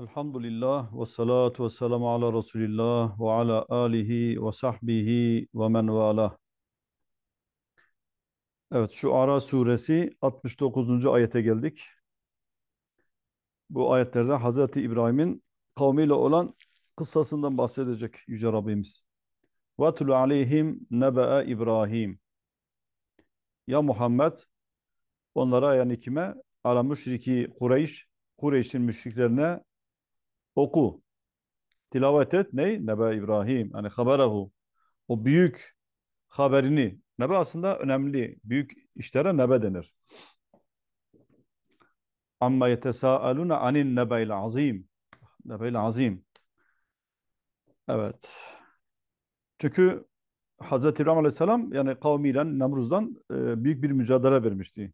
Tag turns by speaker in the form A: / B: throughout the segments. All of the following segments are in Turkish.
A: Elhamdülillah ve salatu ve selamu ala Resulillah ve ala alihi ve sahbihi ve men vala. Evet şu Ara suresi 69. ayete geldik. Bu ayetlerde Hazreti İbrahim'in kavmiyle olan kıssasından bahsedecek Yüce Rabbimiz. وَاتْلُ aleyhim نَبَأَ İbrahim Ya Muhammed onlara yani kime? Ala müşriki Kureyş, Kureyş'in müşriklerine Oku. Tilavet et ney? Nebe İbrahim. Yani haberehu. O büyük haberini. Nebe aslında önemli. Büyük işlere nebe denir. Amma yetesâelûne anin nebeyle azim. Nebeyle azim. Evet. Çünkü Hz. İbrahim Aleyhisselam yani kavmiyle Nemruz'dan e, büyük bir mücadele vermişti.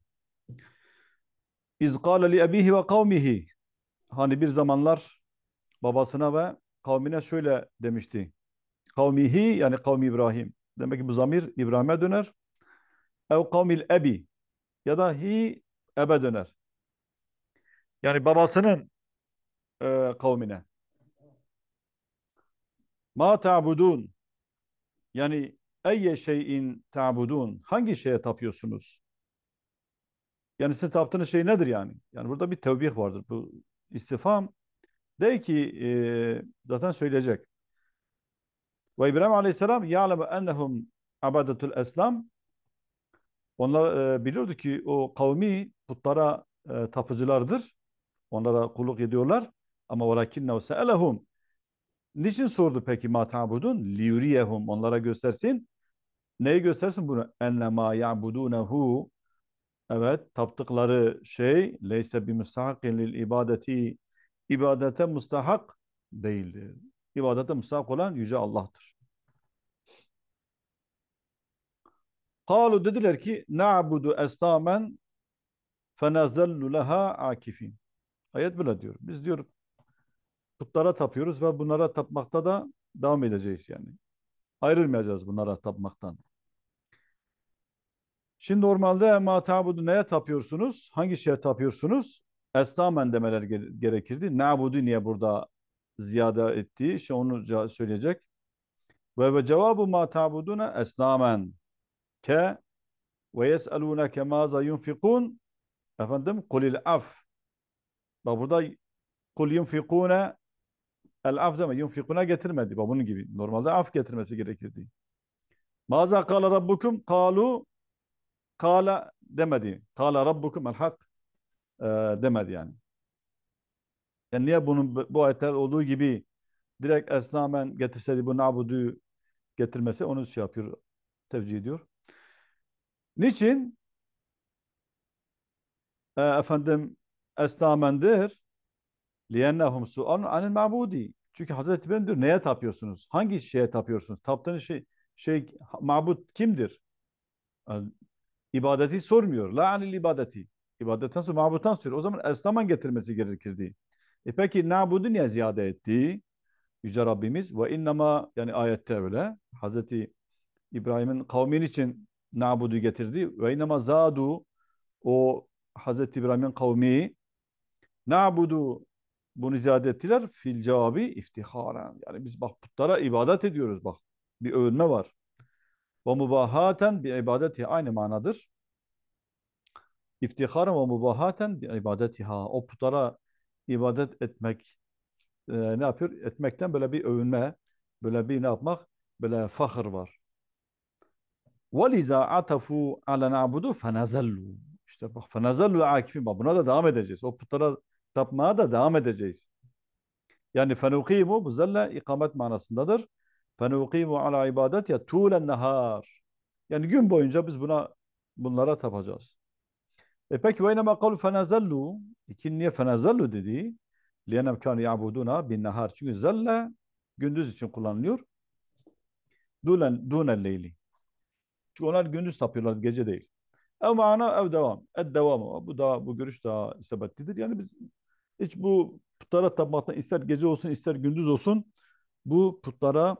A: İz kâle li ebihi ve kavmihi. Hani bir zamanlar babasına ve kavmine şöyle demişti. Kavmihi yani kavmi İbrahim. Demek ki bu zamir İbrahim'e döner. Ev kavmil ebi ya da hi ebe döner. Yani babasının e, kavmine. Ma ta'budun yani eyye şeyin ta'budun hangi şeye tapıyorsunuz? Yani sizin taptığınız şey nedir yani? Yani burada bir tevbih vardır. Bu istifam de ki e, zaten söyleyecek. Ve İbrahim Aleyhisselam ya'lemu ennehum abadetul eslam onlar e, biliyordu ki o kavmi putlara e, tapıcılardır. Onlara kulluk ediyorlar. Ama velakinnehu se'elehum Niçin sordu peki ma ta'budun? Liyuriyehum onlara göstersin. Neyi göstersin bunu? Enlema ya'budunehu Evet, taptıkları şey leyse bi müstahakin lil ibadeti ibadete müstahak değildir. İbadete müstahak olan Yüce Allah'tır. Kalu dediler ki na'budu estamen fenezellu leha akifin. Ayet böyle diyor. Biz diyor putlara tapıyoruz ve bunlara tapmakta da devam edeceğiz yani. Ayrılmayacağız bunlara tapmaktan. Şimdi normalde ma tabudu neye tapıyorsunuz? Hangi şeye tapıyorsunuz? Eslamen demeler gerekirdi. Na'budu niye burada ziyade ettiği işte onu söyleyecek. Ve ve cevabu ma ta'buduna eslamen ke ve yes'elûneke mâza yunfikûn efendim kulil af bak burada kul yunfikûne el af deme yunfikûne getirmedi bak bunun gibi normalde af getirmesi gerekirdi mâza kala rabbukum kâlu kala demedi Kala rabbukum el hak e, demedi yani. Yani niye bunun bu ayetler olduğu gibi direkt esnamen getirseydi bu nabudu getirmesi onu şey yapıyor, tevcih ediyor. Niçin? E, efendim esnamendir. لِيَنَّهُمْ سُعَنُ anil الْمَعْبُودِ Çünkü Hazreti İbrahim diyor neye tapıyorsunuz? Hangi şeye tapıyorsunuz? Taptığınız şey, şey mabut kimdir? Yani, e, ibadeti sormuyor. La anil ibadeti ibadetten sonra mabuttan sonra. O zaman eslaman getirmesi gerekirdi. E peki nabudu niye ziyade etti? Yüce Rabbimiz ve innama yani ayette öyle Hazreti İbrahim'in kavmin için nabudu getirdi. Ve innama zadu o Hazreti İbrahim'in kavmi nabudu bunu ziyade ettiler. Fil cevabı iftiharen. Yani biz bak putlara ibadet ediyoruz bak. Bir övünme var. Ve mübahaten bir ibadeti aynı manadır. İftiharen ve mübahaten ibadetiha. O putlara ibadet etmek e, ne yapıyor? Etmekten böyle bir övünme, böyle bir ne yapmak? Böyle fahır var. وَلِذَا عَتَفُوا عَلَى نَعْبُدُوا فَنَزَلُّوا İşte bak فَنَزَلُّوا akifin. Bak buna da devam edeceğiz. O putlara tapmaya da devam edeceğiz. Yani فَنُقِيمُوا bu zelle ikamet manasındadır. فَنُقِيمُوا عَلَى عِبَادَتْ يَتُولَ النَّهَارِ Yani gün boyunca biz buna bunlara tapacağız. E peki ve inema kavlu fenezellu. İkin niye fenezellu dedi? Liyenem kâne ya'buduna bin nahar. Çünkü zelle gündüz için kullanılıyor. Dunen, dunen leyli. Çünkü onlar gündüz tapıyorlar, gece değil. Ev mana ev devam. Ed devamı. Bu da bu görüş daha isabetlidir. Yani biz hiç bu putlara tapmaktan ister gece olsun ister gündüz olsun bu putlara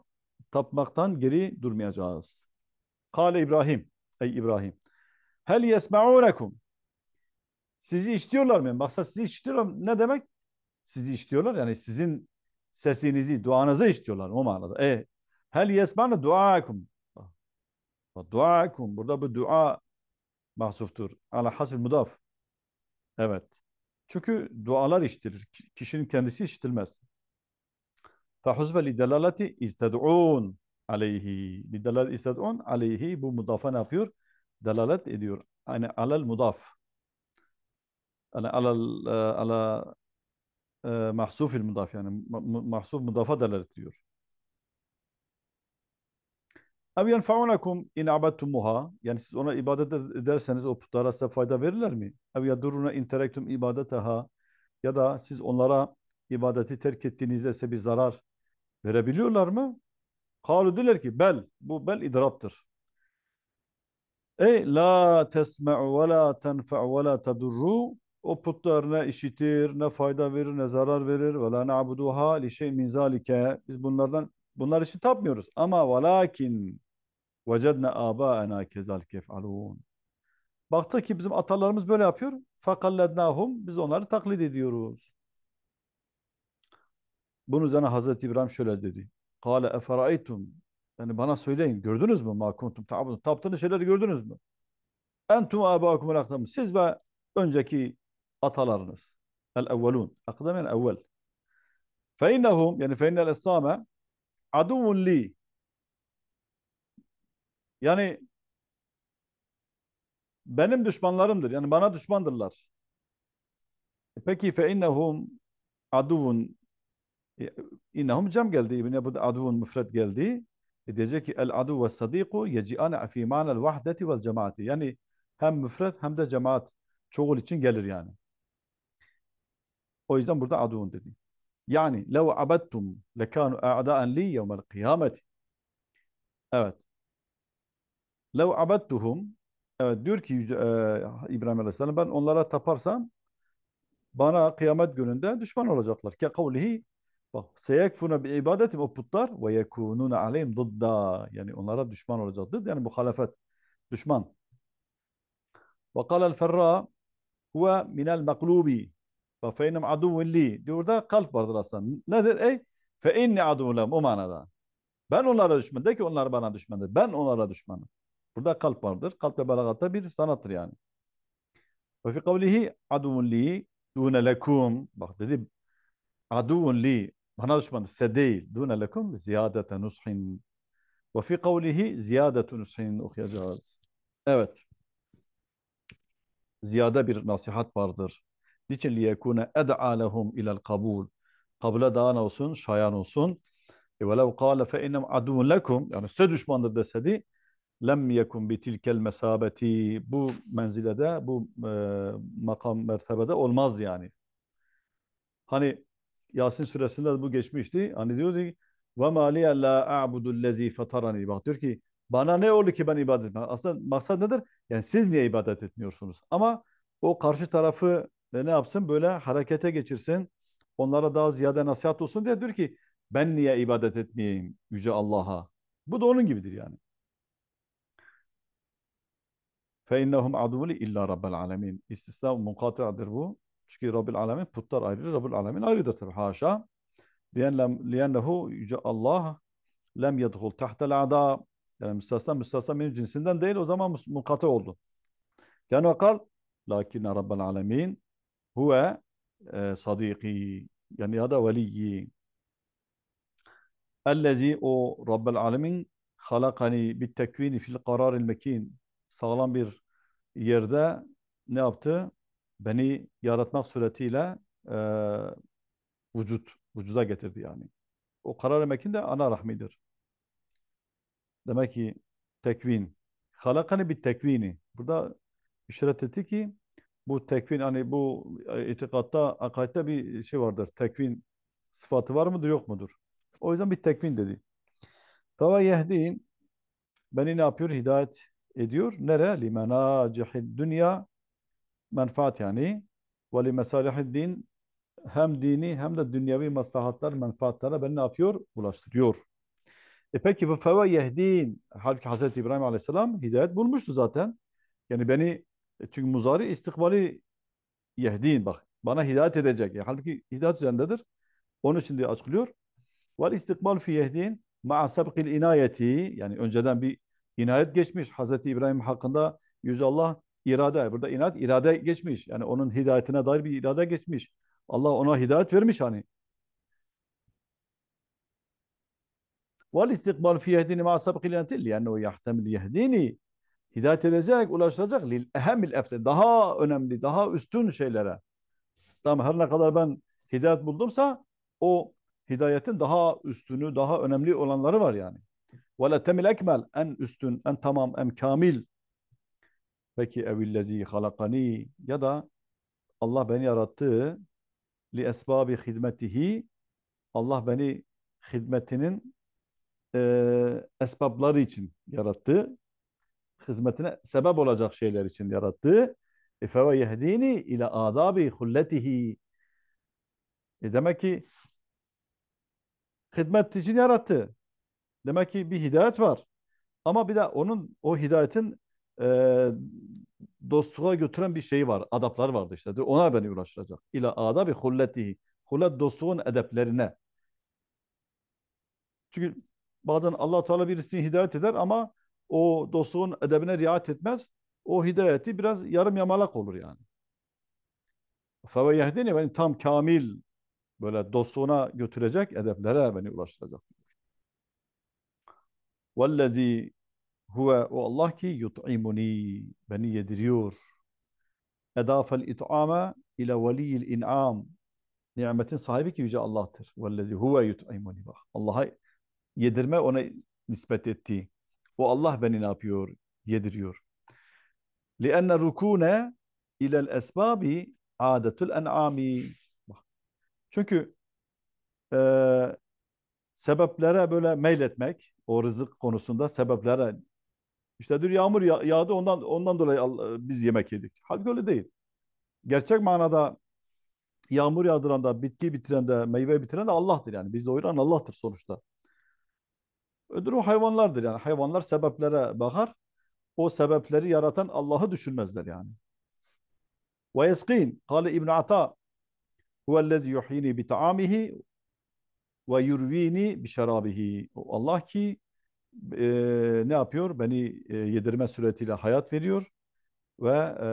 A: tapmaktan geri durmayacağız. Kale İbrahim. Ey İbrahim. Hel yesma'unekum. Sizi istiyorlar mı? Maksat sizi istiyorlar ne demek? Sizi istiyorlar yani sizin sesinizi, duanızı istiyorlar o manada. E hel yesmanu duakum. Duakum burada bu dua mahsuftur. Ala hasil mudaf. Evet. Çünkü dualar iştirir. Kişinin kendisi işitilmez. Fehuzve li delalati isted'un aleyhi. Li delal isted'un aleyhi bu mudafa ne yapıyor? Delalet ediyor. Yani alel mudaf ala e, ala e, mahsuf mudaf yani mahsuf mudafa delalet diyor. Ev yenfaunakum in abettumuha yani siz ona ibadet ederseniz o putlara size fayda verirler mi? Ev yaduruna in terektum ibadetaha ya da siz onlara ibadeti terk ettiğinizde size bir zarar verebiliyorlar mı? Kalu diler ki bel bu bel idraptır. Ey la tesma'u ve la tenfa'u ve la tedurru o putlar ne işitir, ne fayda verir, ne zarar verir. Ve la na'buduha li şey min zalike. Biz bunlardan bunlar için tapmıyoruz. Ama velakin vecedne abaena kezalike yef'alun. Baktık ki bizim atalarımız böyle yapıyor. Fakallednahum biz onları taklit ediyoruz. Bunun üzerine Hazreti İbrahim şöyle dedi. Kale eferaytum. Yani bana söyleyin gördünüz mü ma kuntum ta'budun? Taptığınız şeyleri gördünüz mü? Entum abakumul akdam. Siz ve önceki atalarınız. El evvelun. Akdemen evvel. Fe innehum yani fe innel esame aduvun li. Yani benim düşmanlarımdır. Yani bana düşmandırlar. E peki fe innehum aduvun e, innehum cem geldi. İbn Ebu aduvun müfred geldi. E diyecek ki el adu ve sadiku yeci'ane fi mana'l vahdeti vel cemaati. Yani hem müfred hem de cemaat çoğul için gelir yani. O yüzden burada adun dedi. Yani لَوْ عَبَدْتُمْ لَكَانُوا اَعْدَاءً لِي يَوْمَ الْقِيَامَةِ Evet. لَوْ عَبَدْتُهُمْ Evet diyor ki Yüce, e, İbrahim Aleyhisselam ben onlara taparsam bana kıyamet gününde düşman olacaklar. Ke kavlihi bak seyekfuna bi ibadetim o putlar ve yekununa aleyhim dıdda. Yani onlara düşman olacak. Dıd yani muhalefet. Düşman. Ve kalel ferra huve minel maklubi. Fe innem aduvun li. Diyor da kalp vardır aslında. Nedir? Ey fe inni aduvun o manada. Ben onlara düşman. De ki onlar bana düşmandır. Ben onlara düşmanım. Burada kalp vardır. Kalp ve belagatta bir sanattır yani. Ve fi kavlihi aduvun li dune lekum. Bak dedi aduvun li. Bana düşman size değil. Dune lekum ziyadete nushin. Ve fi kavlihi ziyadete nushin okuyacağız. Evet. Ziyade bir nasihat vardır. Niçin liyekune ed'a lehum ilel kabul. Kabule dağın olsun, şayan olsun. E velev kâle fe innem adun lekum. Yani size düşmandır desedi. Lem yekun bitilkel mesabeti. Bu menzilede, bu e, makam mertebede olmaz yani. Hani Yasin suresinde bu geçmişti. Hani diyordu ki ve ma liye la a'budu lezî fetarani. Bak diyor ki bana ne oldu ki ben ibadet etmiyorum? Aslında maksat nedir? Yani siz niye ibadet etmiyorsunuz? Ama o karşı tarafı ne yapsın? Böyle harekete geçirsin. Onlara daha ziyade nasihat olsun diye diyor ki ben niye ibadet etmeyeyim Yüce Allah'a? Bu da onun gibidir yani. فَاِنَّهُمْ عَدُوَلِ illa Rabbel alemin. İstisna munkati'dir bu. Çünkü Rabbil alemin putlar ayrıdır. Rabbil alemin ayrıdır tabi haşa. لِيَنَّهُ yüce Allah lem yedhul tahtel ada. Yani müstesna müstesna benim cinsinden değil. O zaman munkati oldu. Yani o kal lakin Rabbel alemin huve e, sadiki yani ya da veliyyi ellezî o Rabbel alemin halakani bit tekvini fil kararil mekin sağlam bir yerde ne yaptı? Beni yaratmak suretiyle e, vücut, vücuda getirdi yani. O karar mekin de ana rahmidir. Demek ki tekvin. Halakani bir tekvini. Burada işaret etti ki bu tekvin hani bu e, itikatta akaidde bir şey vardır. Tekvin sıfatı var mıdır yok mudur? O yüzden bir tekvin dedi. Kava yehdin beni ne yapıyor? Hidayet ediyor. Nere? Limenacihid dünya menfaat yani ve limesalihid din hem dini hem de dünyevi maslahatlar, menfaatlara beni ne yapıyor? Ulaştırıyor. E peki bu feva yehdin halbuki Hazreti İbrahim Aleyhisselam hidayet bulmuştu zaten. Yani beni e, çünkü muzari istikbali yehdin bak. Bana hidayet edecek. Yani halbuki hidayet üzerindedir. Onun için diye açıklıyor. Vel istikbal fi yehdin ma'a sabqil inayeti. Yani önceden bir inayet geçmiş. Hazreti İbrahim hakkında Yüce Allah irade. Burada inat irade geçmiş. Yani onun hidayetine dair bir irade geçmiş. Allah ona hidayet vermiş hani. Vel istikbal fi yehdini ma sabqil inayeti. Yani o yahtemil yehdini hidayet edecek, ulaştıracak lil ehemmil efte daha önemli, daha üstün şeylere. Tamam her ne kadar ben hidayet buldumsa o hidayetin daha üstünü, daha önemli olanları var yani. Ve la temil ekmel en üstün, en tamam, en kamil. Peki evillezî halakani ya da Allah beni yarattı li esbabi hidmetihi Allah beni hidmetinin e, esbabları için yarattı hizmetine sebep olacak şeyler için yarattığı e, feve yehdini ile adabi hulletihi e demek ki hizmet için yarattı. Demek ki bir hidayet var. Ama bir de onun o hidayetin e, dostluğa götüren bir şey var. Adaplar vardı işte. Ona beni ulaştıracak. İla adabi hulletihi. Hullet dostluğun edeplerine. Çünkü bazen allah Teala birisini hidayet eder ama o dostluğun edebine riayet etmez. O hidayeti biraz yarım yamalak olur yani. Feveyehdini beni tam kamil böyle dostluğuna götürecek edeplere beni ulaştıracak. Vellezî huve o Allah ki yut'imuni beni yediriyor. Edafel it'ame ile veliyil in'am nimetin sahibi ki yüce Allah'tır. Vellezî huve yut'imuni bak. Allah'a yedirme ona nispet ettiği. O Allah beni ne yapıyor? Yediriyor. لِأَنَّ رُكُونَ اِلَى الْاَسْبَابِ عَادَةُ الْاَنْعَامِ Çünkü e, sebeplere böyle meyletmek, o rızık konusunda sebeplere işte dur yağmur ya yağdı ondan ondan dolayı biz yemek yedik. Halbuki öyle değil. Gerçek manada yağmur yağdıran da, bitki bitiren de, meyve bitiren de Allah'tır yani. Biz de doyuran Allah'tır sonuçta. Ödür hayvanlardır yani. Hayvanlar sebeplere bakar. O sebepleri yaratan Allah'ı düşünmezler yani. Ve yeskin. Kale İbn Ata. Huvellezi yuhyini bi taamihi ve yurvini bi şerabihi. Allah ki e, ne yapıyor? Beni e, yedirme suretiyle hayat veriyor ve e,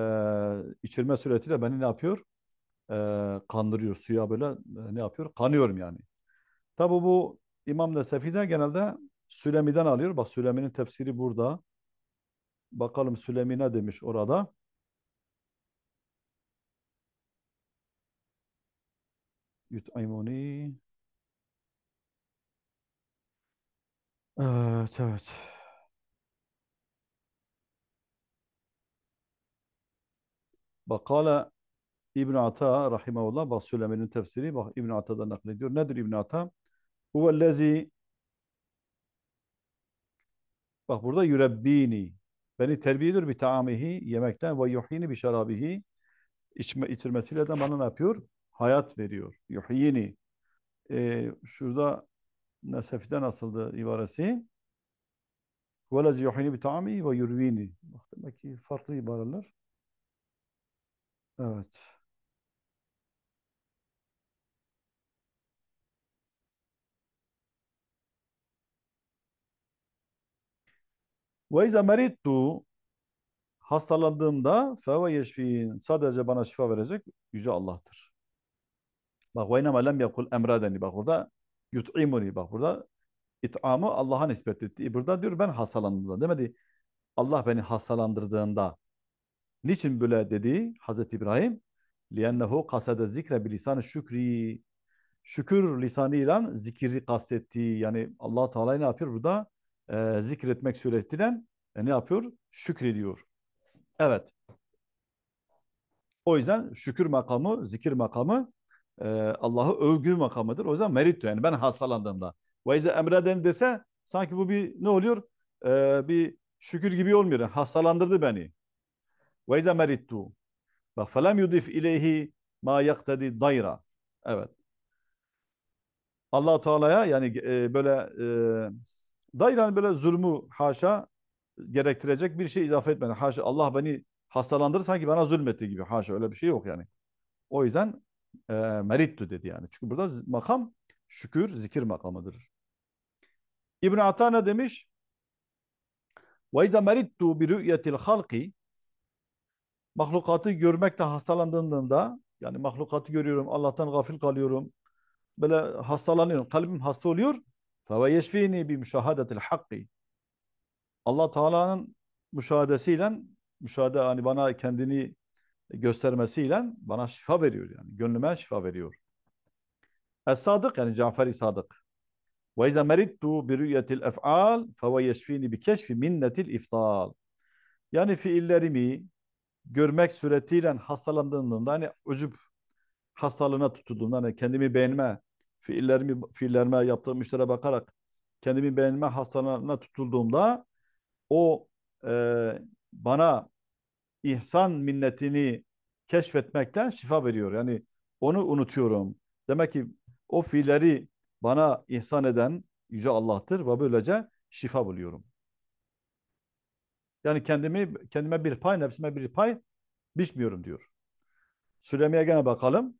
A: içirme suretiyle beni ne yapıyor? E, kandırıyor. Suya böyle e, ne yapıyor? Kanıyorum yani. Tabi bu İmam Nesefi'de genelde Sülemi'den alıyor. Bak Sülemi'nin tefsiri burada. Bakalım Sülemi ne demiş orada. Yut'aymuni. Evet, evet. Bakala İbn Ata rahimehullah bak Sülemi'nin tefsiri bak İbn Ata'dan naklediyor. Nedir İbn Ata? Huvellezî Bak burada yürebbini. Beni terbiye ediyor bir taamihi yemekten ve yuhini bir şarabihi içme, içirmesiyle de bana ne yapıyor? Hayat veriyor. Yuhini. Ee, şurada Nesefi'de asıldı ibaresi? Velez yuhini bir taamihi ve yurvini. Bak demek ki farklı ibareler. Evet. Ve izâ merittu hastalandığımda feve yeşfîn sadece bana şifa verecek Yüce Allah'tır. Bak ve inema lem yakul emradeni bak burada yut'imuni bak burada itamı Allah'a nispet etti. Burada diyor ben hastalandığımda demedi Allah beni hastalandırdığında niçin böyle dedi Hazreti İbrahim? لِيَنَّهُ قَسَدَ zikre بِلِسَانِ şükri. Şükür lisanıyla zikiri kastetti. Yani allah Teala ne yapıyor burada? e, zikretmek suretiyle e, ne yapıyor? Şükrediyor. Evet. O yüzden şükür makamı, zikir makamı e, Allah'ı övgü makamıdır. O yüzden merit diyor. Yani ben hastalandığımda. Ve ize emreden dese sanki bu bir ne oluyor? E, bir şükür gibi olmuyor. Hastalandırdı beni. Ve ize merittu. Bak felem yudif ileyhi ma yaktedi dayra. Evet. Allah Teala'ya yani e, böyle e, dair böyle zulmü haşa gerektirecek bir şey izafe etmedi. Haşa Allah beni hastalandırır sanki bana zulmetti gibi. Haşa öyle bir şey yok yani. O yüzden e, merittu dedi yani. Çünkü burada makam şükür, zikir makamıdır. İbn Atana demiş ve izâ merittu bi halki mahlukatı görmekte hastalandığında yani mahlukatı görüyorum, Allah'tan gafil kalıyorum. Böyle hastalanıyorum. Kalbim hasta oluyor. Feve yeşfini bi müşahadetil hakki. Allah Teala'nın müşahadesiyle, müşahade hani bana kendini göstermesiyle bana şifa veriyor yani. Gönlüme şifa veriyor. Es-Sadık yani Cafer-i Sadık. Ve izâ merittu bi rü'yetil ef'al feve yeşfini bi keşfi minnetil iftal. Yani fiillerimi görmek suretiyle hastalandığımda hani ucup hastalığına tutulduğumda hani kendimi beğenme fiillerimi, fiillerime yaptığım işlere bakarak kendimi beğenme hastalığına tutulduğumda o e, bana ihsan minnetini keşfetmekten şifa veriyor. Yani onu unutuyorum. Demek ki o fiilleri bana ihsan eden Yüce Allah'tır ve böylece şifa buluyorum. Yani kendimi kendime bir pay, nefsime bir pay biçmiyorum diyor. Süremiye gene bakalım.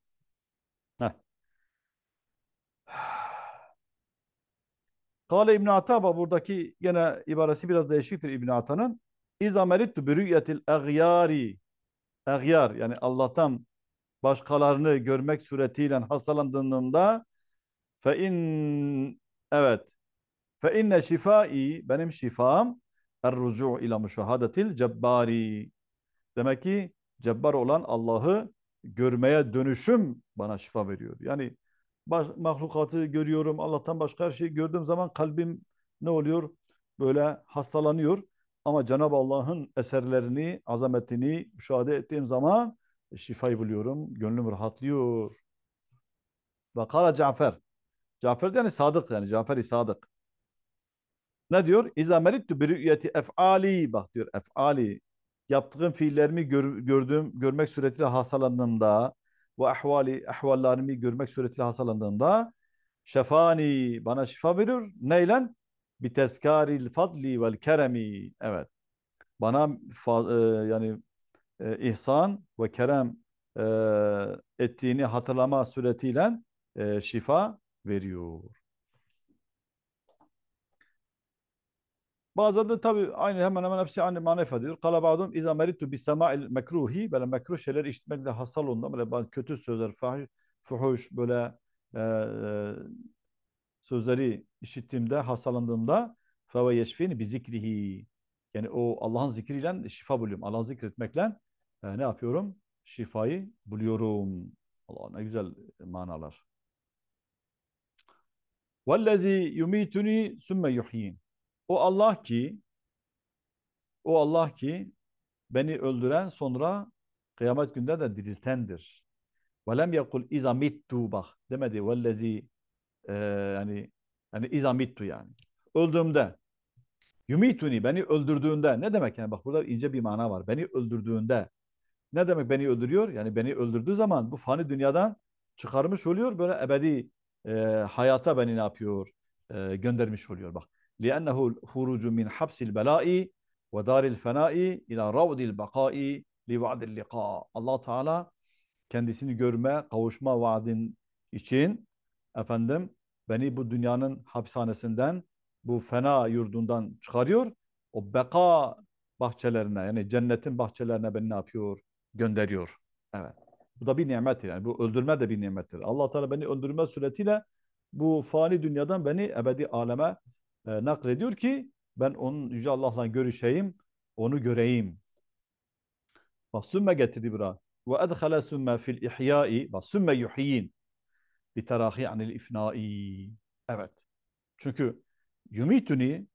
A: Kale İbn Ataba buradaki gene ibaresi biraz değişiktir İbn Ata'nın. İzamerittu bürüyetil agyari. aghyar yani Allah'tan başkalarını görmek suretiyle hastalandığımda fe in evet fe inne şifai benim şifam er-rucu ila müşahadetil cebbari. Demek ki cebbar olan Allah'ı görmeye dönüşüm bana şifa veriyor. Yani baş, mahlukatı görüyorum. Allah'tan başka her şeyi gördüğüm zaman kalbim ne oluyor? Böyle hastalanıyor. Ama Cenab-ı Allah'ın eserlerini, azametini müşahede ettiğim zaman şifayı buluyorum. Gönlüm rahatlıyor. Bakara kara Cafer. Cafer yani sadık yani Cafer-i Sadık. Ne diyor? İza merittu bi rü'yeti ef'ali. Bak diyor ef'ali. Yaptığım fiillerimi gör, gördüğüm, görmek suretiyle hastalandığımda ve ahvali ahvallarımı görmek suretiyle hastalandığımda şefani bana şifa verir. Neyle? Biteskaril fadli vel keremi. Evet. Bana e, yani e, ihsan ve kerem e, ettiğini hatırlama suretiyle e, şifa veriyor. Bazen de tabii aynı hemen hemen hepsi aynı manefa diyor. Kalabadun iza meritu bi sema'il mekruhi böyle mekruh şeyler işitmekle hasta olduğumda böyle kötü sözler fahiş, fuhuş böyle e, e sözleri işittiğimde hastalandığımda feve yeşfini bi zikrihi yani o Allah'ın zikriyle şifa buluyorum. Allah'ın zikretmekle e, ne yapıyorum? Şifayı buluyorum. Allah ne güzel manalar. Vellezî yumîtunî sümme yuhyîn. O Allah ki o Allah ki beni öldüren sonra kıyamet günde de diriltendir. وَلَمْ يَقُلْ اِذَا مِتْتُ bak demedi. vellezi e, yani yani اِذَا مِتْتُ yani. Öldüğümde yumituni beni öldürdüğünde ne demek yani bak burada ince bir mana var. Beni öldürdüğünde ne demek beni öldürüyor? Yani beni öldürdüğü zaman bu fani dünyadan çıkarmış oluyor böyle ebedi e, hayata beni ne yapıyor? E, göndermiş oluyor bak. لأنه الخروج من حبس البلاء ودار الفناء ila ravdil bakai li vaadil Allah Teala kendisini görme, kavuşma vaadin için efendim beni bu dünyanın hapishanesinden, bu fena yurdundan çıkarıyor. O beka bahçelerine yani cennetin bahçelerine beni ne yapıyor? Gönderiyor. Evet. Bu da bir nimettir. Yani bu öldürme de bir nimettir. Allah Teala beni öldürme suretiyle bu fani dünyadan beni ebedi aleme e, naklediyor ki ben onun Yüce Allah'la görüşeyim, onu göreyim. Bak sümme getirdi bura. Ve edhele sümme fil ihyai. Bak sümme yuhyin. Bi terahi anil ifnai. Evet. Çünkü yumituni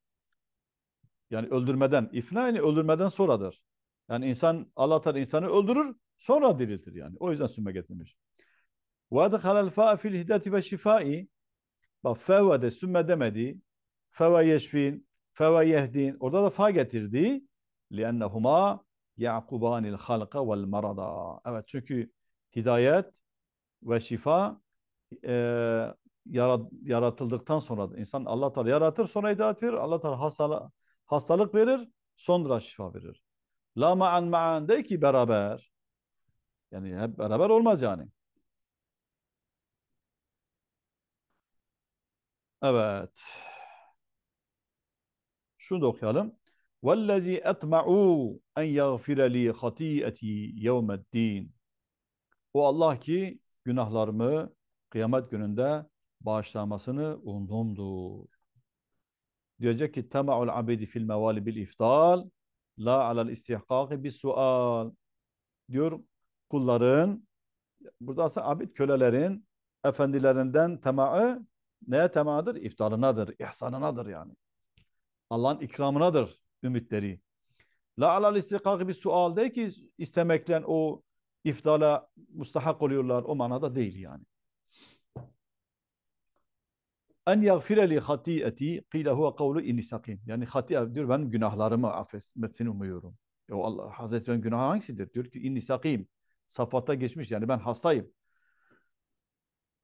A: yani öldürmeden, ifnani öldürmeden sonradır. Yani insan Allah Teala insanı öldürür, sonra diriltir yani. O yüzden sümme getirmiş. Ve edhele fa fil hiddati ve şifai. Bak fe ve de sümme demedi feve yeşfin, feve yehdin. Orada da fa getirdi. لِأَنَّهُمَا يَعْقُبَانِ الْخَلْقَ وَالْمَرَضَى Evet çünkü hidayet ve şifa e, yarat, yaratıldıktan sonra insan Allah Teala yaratır sonra hidayet verir. Allah Teala hastalık, hastalık verir sonra şifa verir. La ma'an ma'an de ki beraber. Yani hep beraber olmaz yani. Evet. Şunu da okuyalım. وَالَّذ۪ي اَطْمَعُ اَنْ يَغْفِرَ لِي خَط۪يئَت۪ي يَوْمَ الد۪ينِ O Allah ki günahlarımı kıyamet gününde bağışlamasını umdumdur. Diyecek ki temaul abidi fil mevali bil iftal la alal istihkaki bis sual. Diyor kulların burada aslında abid kölelerin efendilerinden temaı neye temadır? İftalınadır, ihsanınadır yani. Allah'ın ikramınadır ümitleri. La alal istikak bir sual değil ki istemekle o iftala mustahak oluyorlar. O manada değil yani. En yagfire li hatiyeti kile huve kavlu inni Yani hatiye diyor ben günahlarımı affetmesini umuyorum. O Allah Hazreti ben günah hangisidir? Diyor ki inni sakim. Safata geçmiş yani ben hastayım.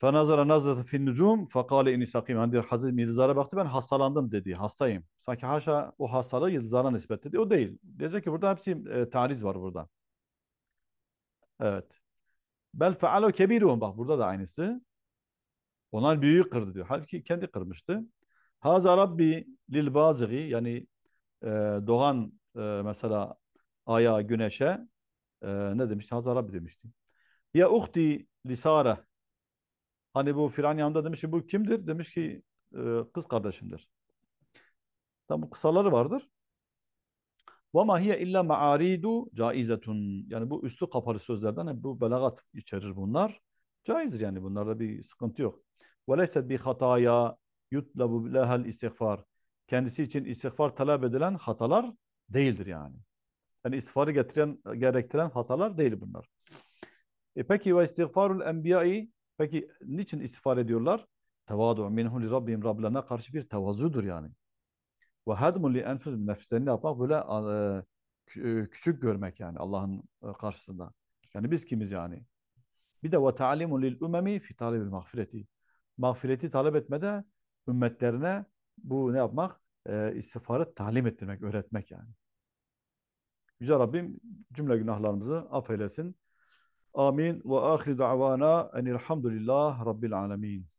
A: فَنَظَرَ نَظْرَةً فِي النُّجُومِ فَقَالَ اِنِي سَقِيمٌ Hani diyor, Hazreti yıldızlara baktı ben hastalandım dedi. Hastayım. Sanki haşa o hastalığı yıldızlara nispet dedi. O değil. Diyecek ki burada hepsi e, tariz var burada. Evet. Bel fealo kebiruhum. Bak burada da aynısı. Onlar büyüğü kırdı diyor. Halbuki kendi kırmıştı. Haza Rabbi lil yani e, doğan e, mesela aya güneşe e, ne demişti? Haza Rabbi demişti. Ya uhti lisara Hani bu filan yanında demiş ki bu kimdir? Demiş ki e, kız kardeşimdir. Tam bu kısaları vardır. وَمَا هِيَ illa maaridu caizetun. Yani bu üstü kapalı sözlerden bu belagat içerir bunlar. Caizdir yani bunlarda bir sıkıntı yok. وَلَيْسَتْ بِخَتَايَا يُطْلَبُ لَهَا istiğfar. Kendisi için istiğfar talep edilen hatalar değildir yani. Yani istiğfarı getiren, gerektiren hatalar değil bunlar. E peki ve istiğfarul enbiya'i Peki niçin istiğfar ediyorlar? Tevadu minhum li rabbim Rablerine karşı bir tevazudur yani. Ve hadmun li enfus nefislerini yapmak böyle e, e, küçük görmek yani Allah'ın e, karşısında. Yani biz kimiz yani? Bir de ve ta'limun lil umemi fi talebil mağfireti. Mağfireti talep etmede ümmetlerine bu ne yapmak? E, istiğfarı talim ettirmek, öğretmek yani. Yüce Rabbim cümle günahlarımızı affeylesin. Amin ve ahir davana enilhamdülillah rabbil alemin.